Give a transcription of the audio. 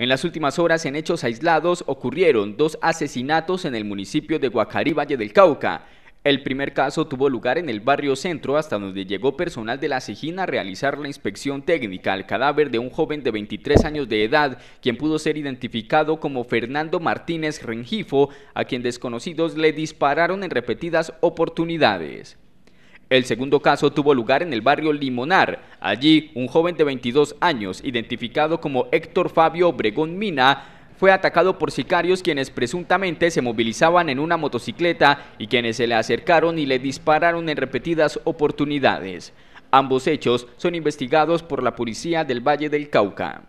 En las últimas horas, en hechos aislados, ocurrieron dos asesinatos en el municipio de Guacarí, Valle del Cauca. El primer caso tuvo lugar en el barrio centro, hasta donde llegó personal de la Sejina a realizar la inspección técnica al cadáver de un joven de 23 años de edad, quien pudo ser identificado como Fernando Martínez Rengifo, a quien desconocidos le dispararon en repetidas oportunidades. El segundo caso tuvo lugar en el barrio Limonar. Allí, un joven de 22 años, identificado como Héctor Fabio Bregón Mina, fue atacado por sicarios quienes presuntamente se movilizaban en una motocicleta y quienes se le acercaron y le dispararon en repetidas oportunidades. Ambos hechos son investigados por la policía del Valle del Cauca.